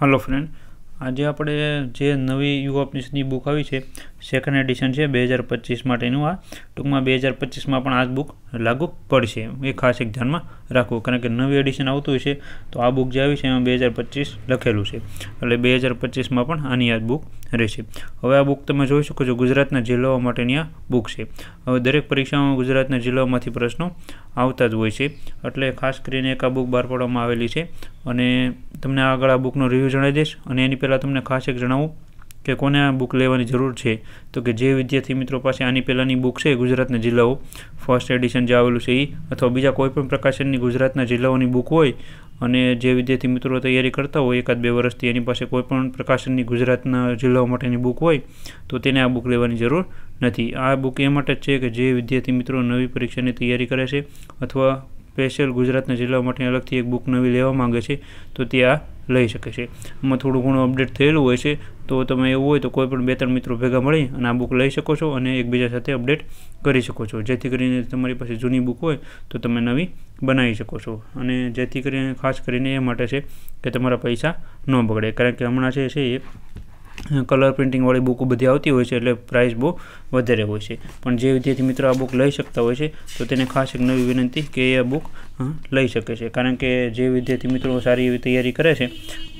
hello friend આજે આપણે જે નવી યુવા પરિષદની બુક આવી છે સેકન્ડ એડિશન છે બે હજાર પચીસ માટેનું આ ટૂંકમાં બે હજાર પચીસમાં પણ આ જ બુક લાગુ પડશે એ ખાસ એક ધ્યાનમાં રાખવું કારણ કે નવી એડિશન આવતું હશે તો આ બુક જે આવી છે એમાં બે હજાર પચીસ લખેલું છે એટલે બે હજાર પચીસમાં પણ આની આ બુક રહેશે હવે આ બુક તમે જોઈ શકો છો ગુજરાતના જિલ્લાઓ માટેની આ બુક છે હવે દરેક પરીક્ષામાં ગુજરાતના જિલ્લાઓમાંથી પ્રશ્નો આવતા જ હોય છે એટલે ખાસ કરીને એક આ બુક બહાર પાડવામાં આવેલી છે અને તમને આગળ આ બુકનો રિવ્યૂ જણાવી દઈશ અને એની પહેલાં તમને ખાસ એક જણાવું કે કોને આ બુક લેવાની જરૂર છે તો કે જે વિદ્યાર્થી મિત્રો પાસે આની પહેલાંની બુક છે ગુજરાતના જિલ્લાઓ ફર્સ્ટ એડિશન જે આવેલું છે એ અથવા બીજા કોઈપણ પ્રકાશનની ગુજરાતના જિલ્લાઓની બુક હોય અને જે વિદ્યાર્થી મિત્રો તૈયારી કરતા હોય એકાદ બે વર્ષથી એની પાસે કોઈપણ પ્રકાશનની ગુજરાતના જિલ્લાઓ માટેની બુક હોય તો તેને આ બુક લેવાની જરૂર નથી આ બુક એ માટે જ છે કે જે વિદ્યાર્થી મિત્રો નવી પરીક્ષાની તૈયારી કરે છે અથવા સ્પેશિયલ ગુજરાતના જિલ્લાઓ માટે અલગથી એક બુક નવી લેવા માગે છે તો તે આ લઈ શકે છે આમાં થોડું ઘણું અપડેટ થયેલું હોય છે તો તમે એવું હોય તો કોઈ પણ બે ત્રણ મિત્રો ભેગા મળી અને આ બુક લઈ શકો છો અને એકબીજા સાથે અપડેટ કરી શકો છો જેથી કરીને તમારી પાસે જૂની બુક હોય તો તમે નવી બનાવી શકો છો અને જેથી કરીને ખાસ કરીને એ માટે છે કે તમારા પૈસા ન બગડે કારણ કે હમણાં જે છે એ કલર પ્રિન્ટિંગવાળી બુક બધી આવતી હોય છે એટલે પ્રાઇસ બહુ વધારે હોય છે પણ જે વિદ્યાર્થી મિત્રો આ બુક લઈ શકતા હોય છે તો તેને ખાસ એક નવી વિનંતી કે એ આ બુક લઈ શકે છે કારણ કે જે વિદ્યાર્થી મિત્રો સારી એવી તૈયારી કરે છે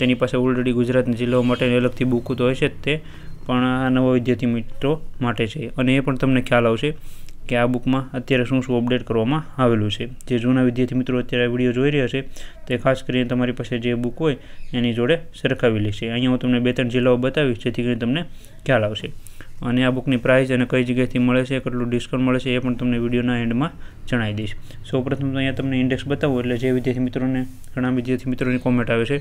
તેની પાસે ઓલરેડી ગુજરાતના જિલ્લાઓ માટે અલગથી બુક તો હોય છે તે પણ આ નવા વિદ્યાર્થી મિત્રો માટે છે અને એ પણ તમને ખ્યાલ આવશે કે આ બુકમાં અત્યારે શું શું અપડેટ કરવામાં આવેલું છે જે જૂના વિદ્યાર્થી મિત્રો અત્યારે વિડીયો જોઈ રહ્યા છે તે ખાસ કરીને તમારી પાસે જે બુક હોય એની જોડે સરખાવી લેશે અહીંયા હું તમને બે ત્રણ જિલ્લાઓ બતાવીશ જેથી કરીને તમને ખ્યાલ આવશે અને આ બુકની પ્રાઇસ અને કઈ જગ્યાએથી મળે છે કેટલું ડિસ્કાઉન્ટ મળે છે એ પણ તમને વિડીયોના એન્ડમાં જણાવી દઈશ સૌપ્રથમ તો અહીંયા તમને ઇન્ડેક્સ બતાવું એટલે જે વિદ્યાર્થી મિત્રોને ઘણા વિદ્યાર્થી મિત્રોની કોમેન્ટ આવે છે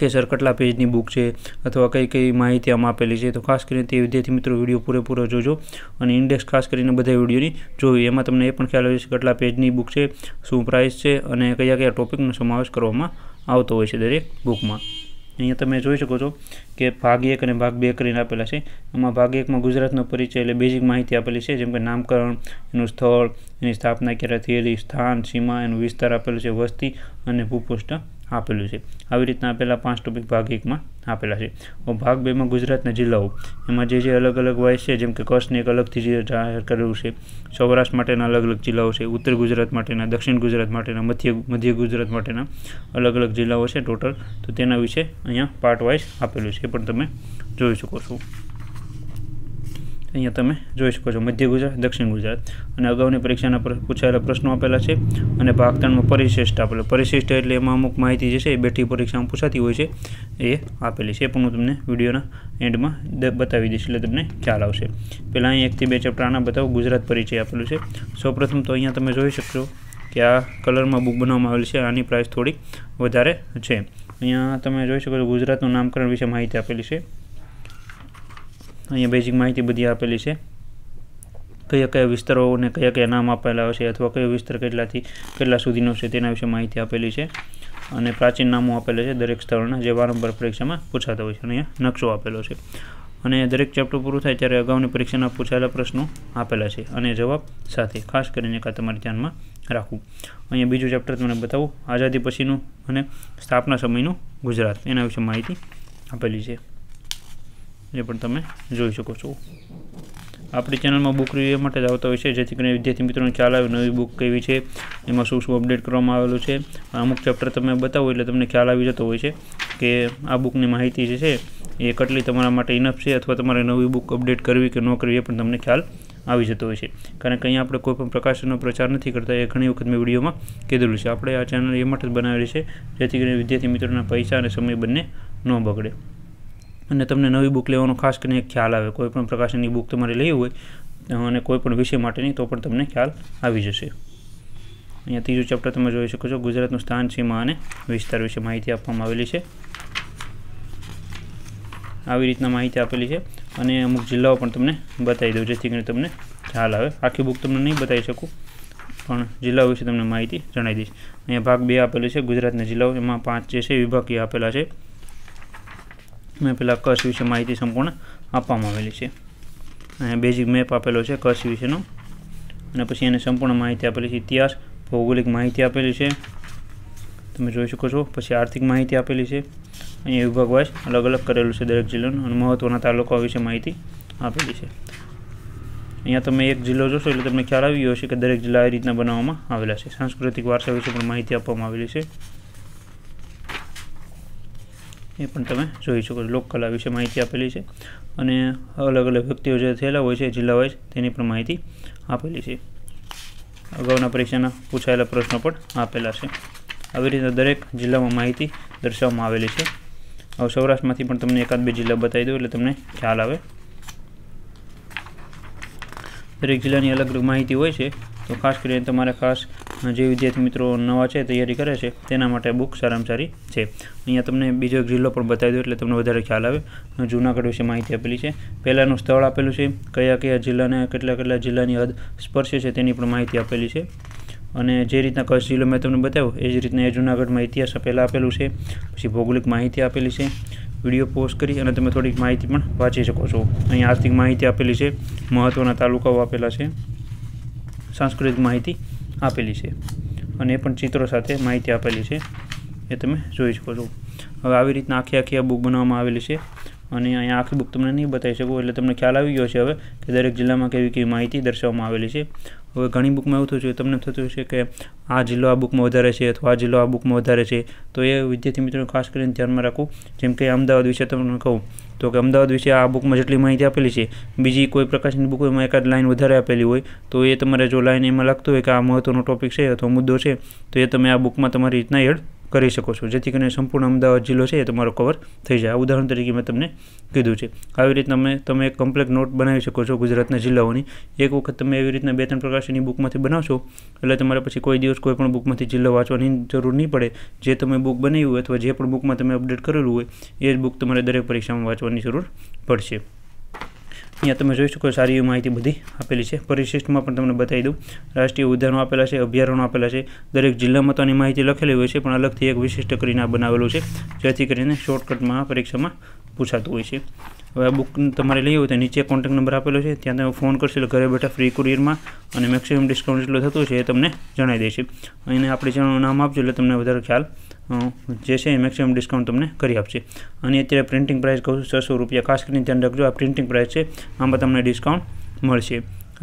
કે સર કેટલા પેજની બુક છે અથવા કઈ કઈ માહિતી આમાં આપેલી છે તો ખાસ કરીને તે વિદ્યાર્થી મિત્રો વિડીયો પૂરેપૂરો જોજો અને ઇન્ડેક્સ ખાસ કરીને બધા વિડીયોની જોવી એમાં તમને એ પણ ખ્યાલ આવે છે કેટલા પેજની બુક છે શું પ્રાઇસ છે અને કયા કયા ટોપિકનો સમાવેશ કરવામાં આવતો હોય છે દરેક બુકમાં અહીંયા તમે જોઈ શકો છો કે ભાગ એક અને ભાગ બે કરીને આપેલા છે એમાં ભાગ એકમાં ગુજરાતનો પરિચય એટલે બેઝિક માહિતી આપેલી છે જેમ કે નામકરણ એનું સ્થળ એની સ્થાપના ક્યારે થયેલી સ્થાન સીમા એનું વિસ્તાર આપેલું છે વસ્તી અને ભૂપૃષ્ઠ આપેલું છે આવી રીતના આપેલા પાંચ ટોપિક ભાગ એકમાં આપેલા છે ભાગ બેમાં ગુજરાતના જિલ્લાઓ એમાં જે જે અલગ અલગ વાઇસ છે જેમ કે કચ્છને એક અલગથી જે જાહેર કરેલું છે સૌરાષ્ટ્ર માટેના અલગ અલગ જિલ્લાઓ છે ઉત્તર ગુજરાત માટેના દક્ષિણ ગુજરાત માટેના મધ્ય મધ્ય ગુજરાત માટેના અલગ અલગ જિલ્લાઓ છે ટોટલ તો તેના વિશે અહીંયા પાર્ટ વાઇઝ આપેલું છે એ પણ તમે જોઈ શકો છો અહીંયા તમે જોઈ શકો છો મધ્ય ગુજરાત દક્ષિણ ગુજરાત અને અગાઉની પરીક્ષાના પૂછાયેલા પ્રશ્નો આપેલા છે અને ભાગ ત્રણમાં પરિશિષ્ટ આપેલો પરિશિષ્ટ એટલે એમાં અમુક માહિતી જે છે એ બેઠી પરીક્ષામાં પૂછાતી હોય છે એ આપેલી છે પણ હું તમને વિડીયોના એન્ડમાં બતાવી દઈશ એટલે તમને ખ્યાલ આવશે પહેલાં અહીં એકથી બે ચેપ્ટર આના બતાવો ગુજરાત પરિચય આપેલું છે સૌપ્રથમ તો અહીંયા તમે જોઈ શકશો કે આ કલરમાં બુક બનાવવામાં આવેલી છે આની પ્રાઇસ થોડી વધારે છે અહીંયા તમે જોઈ શકો છો ગુજરાતનું નામકરણ વિશે માહિતી આપેલી છે અહીંયા બેઝિક માહિતી બધી આપેલી છે કયા કયા વિસ્તારોને કયા કયા નામ આપેલા છે અથવા કયો વિસ્તાર કેટલાથી કેટલા સુધીનો છે તેના વિશે માહિતી આપેલી છે અને પ્રાચીન નામો આપેલા છે દરેક સ્થળના જે વારંવાર પરીક્ષામાં પૂછાતા હોય છે અને અહીંયા નકશો આપેલો છે અને દરેક ચેપ્ટર પૂરું થાય ત્યારે અગાઉની પરીક્ષાના પૂછાયેલા પ્રશ્નો આપેલા છે અને જવાબ સાથે ખાસ કરીને કાં તમારે ધ્યાનમાં રાખવું અહીંયા બીજું ચેપ્ટર તમને બતાવું આઝાદી પછીનું અને સ્થાપના સમયનું ગુજરાત એના વિશે માહિતી આપેલી છે એ પણ તમે જોઈ શકો છો આપણી ચેનલમાં બુક રિવ્યૂ માટે જ આવતા હોય છે જેથી કરીને વિદ્યાર્થી મિત્રોને ખ્યાલ આવે નવી બુક કેવી છે એમાં શું શું અપડેટ કરવામાં આવેલું છે અમુક ચેપ્ટર તમે બતાવો એટલે તમને ખ્યાલ આવી જતો હોય છે કે આ બુકની માહિતી જે છે એ કેટલી તમારા માટે ઇનફ છે અથવા તમારે નવી બુક અપડેટ કરવી કે ન કરવી એ પણ તમને ખ્યાલ આવી જતો હોય છે કારણ કે અહીંયા આપણે કોઈપણ પ્રકાશનો પ્રચાર નથી કરતા એ ઘણી વખત મેં વિડીયોમાં કીધેલું છે આપણે આ ચેનલ એ માટે જ બનાવેલી છે જેથી કરીને વિદ્યાર્થી મિત્રોના પૈસા અને સમય બંને ન બગડે અને તમને નવી બુક લેવાનો ખાસ કરીને એક ખ્યાલ આવે કોઈ પણ પ્રકાશનની બુક તમારે લેવી હોય અને કોઈપણ વિષય માટેની તો પણ તમને ખ્યાલ આવી જશે અહીંયા ત્રીજું ચેપ્ટર તમે જોઈ શકો છો ગુજરાતનું સ્થાન સીમા અને વિસ્તાર વિશે માહિતી આપવામાં આવેલી છે આવી રીતના માહિતી આપેલી છે અને અમુક જિલ્લાઓ પણ તમને બતાવી દઉં જેથી કરીને તમને ખ્યાલ આવે આખી બુક તમને નહીં બતાવી શકું પણ જિલ્લાઓ વિશે તમને માહિતી જણાવી દઈશ અહીંયા ભાગ બે આપેલો છે ગુજરાતના જિલ્લાઓ એમાં પાંચ જે છે વિભાગીય આપેલા છે મેં પહેલાં કસ વિશે માહિતી સંપૂર્ણ આપવામાં આવેલી છે અહીંયા બેઝિક મેપ આપેલો છે કસ વિશેનો અને પછી એને સંપૂર્ણ માહિતી આપેલી છે ઇતિહાસ ભૌગોલિક માહિતી આપેલી છે તમે જોઈ શકો છો પછી આર્થિક માહિતી આપેલી છે અહીંયા વિભાગ વિભાગવાઇઝ અલગ અલગ કરેલું છે દરેક જિલ્લાનું અને મહત્ત્વના તાલુકા વિશે માહિતી આપેલી છે અહીંયા તમે એક જિલ્લો જોશો એટલે તમને ખ્યાલ આવી ગયો હશે કે દરેક જિલ્લા એ રીતના બનાવવામાં આવેલા છે સાંસ્કૃતિક વારસા વિશે પણ માહિતી આપવામાં આવેલી છે એ પણ તમે જોઈ શકો છો લોક કલા વિશે માહિતી આપેલી છે અને અલગ અલગ વ્યક્તિઓ જે થયેલા હોય છે જિલ્લા વાઇઝ તેની પણ માહિતી આપેલી છે અગાઉના પરીક્ષાના પૂછાયેલા પ્રશ્નો પણ આપેલા છે આવી રીતે દરેક જિલ્લામાં માહિતી દર્શાવવામાં આવેલી છે હવે સૌરાષ્ટ્રમાંથી પણ તમને એકાદ બે જિલ્લા બતાવી દઉં એટલે તમને ખ્યાલ આવે દરેક જિલ્લાની અલગ માહિતી હોય છે તો ખાસ કરીને તમારા ખાસ જે વિદ્યાર્થી મિત્રો નવા છે તૈયારી કરે છે તેના માટે બુક સારામાં સારી છે અહીંયા તમને બીજો એક જિલ્લો પણ બતાવી દો એટલે તમને વધારે ખ્યાલ આવે જૂનાગઢ વિશે માહિતી આપેલી છે પહેલાંનું સ્થળ આપેલું છે કયા કયા જિલ્લાને કેટલા કેટલા જિલ્લાની હદ સ્પર્શે છે તેની પણ માહિતી આપેલી છે અને જે રીતના કચ્છ જિલ્લો મેં તમને બતાવ્યું એ જ રીતના એ જૂનાગઢમાં ઇતિહાસ પહેલાં આપેલું છે પછી ભૌગોલિક માહિતી આપેલી છે વિડીયો પોસ્ટ કરી અને તમે થોડીક માહિતી પણ વાંચી શકો છો અહીં આર્થિક માહિતી આપેલી છે મહત્ત્વના તાલુકાઓ આપેલા છે સાંસ્કૃતિક માહિતી આપેલી છે અને એ પણ ચિત્રો સાથે માહિતી આપેલી છે એ તમે જોઈ શકો છો હવે આવી રીતના આખી આખી આ બુક બનાવવામાં આવેલી છે અને અહીંયા આખી બુક તમને નહીં બતાવી શકું એટલે તમને ખ્યાલ આવી ગયો છે હવે કે દરેક જિલ્લામાં કેવી કેવી માહિતી દર્શાવવામાં આવેલી છે હવે ઘણી બુકમાં એવું થયું છે તમને થતું છે કે આ જિલ્લો આ બુકમાં વધારે છે અથવા આ જિલ્લો આ બુકમાં વધારે છે તો એ વિદ્યાર્થી મિત્રોને ખાસ કરીને ધ્યાનમાં રાખવું જેમ કે અમદાવાદ વિશે તમને કહું તો કે અમદાવાદ વિશે આ બુકમાં જેટલી માહિતી આપેલી છે બીજી કોઈ પ્રકાશની બુકમાં એકાદ લાઇન વધારે આપેલી હોય તો એ તમારે જો લાઇન એમાં લાગતું હોય કે આ મહત્ત્વનો ટોપિક છે અથવા મુદ્દો છે તો એ તમે આ બુકમાં તમારી રીતના હેડ કરી શકો છો જેથી કરીને સંપૂર્ણ અમદાવાદ જિલ્લો છે એ તમારો કવર થઈ જાય ઉદાહરણ તરીકે મેં તમને કીધું છે આવી રીતના અમે તમે એક કમ્પ્લેટ નોટ બનાવી શકો છો ગુજરાતના જિલ્લાઓની એક વખત તમે એવી રીતના બે ત્રણ પ્રકાશની બુકમાંથી બનાવશો એટલે તમારે પછી કોઈ દિવસ કોઈ પણ બુકમાંથી જિલ્લો વાંચવાની જરૂર નહીં પડે જે તમે બુક બનાવી હોય અથવા જે પણ બુકમાં તમે અપડેટ કરેલું હોય એ જ બુક તમારે દરેક પરીક્ષામાં વાંચવાની જરૂર પડશે અહીંયા તમે જોઈ શકો સારી એવી માહિતી બધી આપેલી છે પરિશિષ્ટમાં પણ તમને બતાવી દઉં રાષ્ટ્રીય ઉદ્યાનો આપેલા છે અભ્યારણો આપેલા છે દરેક જિલ્લામાં તો આની માહિતી લખેલી હોય છે પણ અલગથી એક વિશિષ્ટ કરીને આ બનાવેલું છે જેથી કરીને શોર્ટકટમાં પરીક્ષામાં પૂછાતું હોય છે હવે આ બુક તમારે લઈ હોય તો નીચે કોન્ટેક્ટ નંબર આપેલો છે ત્યાં તમે ફોન કરશો એટલે ઘરે બેઠા ફ્રી કુરિયરમાં અને મેક્સિમમ ડિસ્કાઉન્ટ જેટલું થતું છે એ તમને જણાવી દેશે અને આપણે ચેનલનું નામ આપજો એટલે તમને વધારે ખ્યાલ જે છે એ મેક્સિમમ ડિસ્કાઉન્ટ તમને કરી આપશે અને અત્યારે પ્રિન્ટિંગ પ્રાઇસ કહું છું છસો રૂપિયા ખાસ કરીને ધ્યાન રાખજો આ પ્રિન્ટિંગ પ્રાઇસ છે આમાં તમને ડિસ્કાઉન્ટ મળશે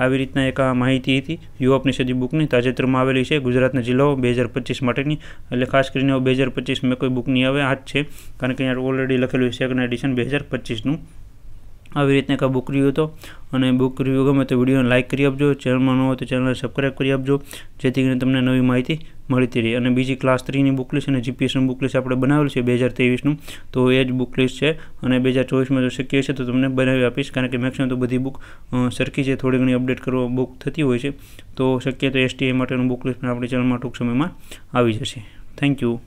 આવી રીતના એક આ માહિતી હતી યુવાપની સદી બુકની તાજેતરમાં આવેલી છે ગુજરાતના જિલ્લાઓ બે હજાર પચીસ માટેની એટલે ખાસ કરીને બે હજાર પચીસ મેં કોઈ બુક નહીં આવે આ જ છે કારણ કે અહીંયા ઓલરેડી લખેલું છે સેકન્ડ એડિશન બે હજાર પચીસનું આવી રીતના એક બુક રિવ્યૂ હતો અને બુક રિવ્યૂ ગમે તો વિડીયોને લાઇક કરી આપજો ચેનલમાં ન હોય તો ચેનલને સબસ્ક્રાઈબ કરી આપજો જેથી કરીને તમને નવી માહિતી મળતી રહી અને બીજી ક્લાસ થ્રીની બુક લિસ્ટ અને જીપીએસની બુક લિસ્ટ આપણે બનાવેલી છે બે હજાર ત્રેવીસનું તો એ જ બુક લિસ્ટ છે અને બે હજાર ચોવીસમાં જો શક્ય છે તો તમને બનાવી આપીશ કારણ કે મેક્સિમમ તો બધી બુક સરખી છે થોડી ઘણી અપડેટ કરવા બુક થતી હોય છે તો શક્ય તો એસટીએ માટેનું બુક લિસ્ટ પણ આપણી ચેનલમાં ટૂંક સમયમાં આવી જશે થેન્ક યુ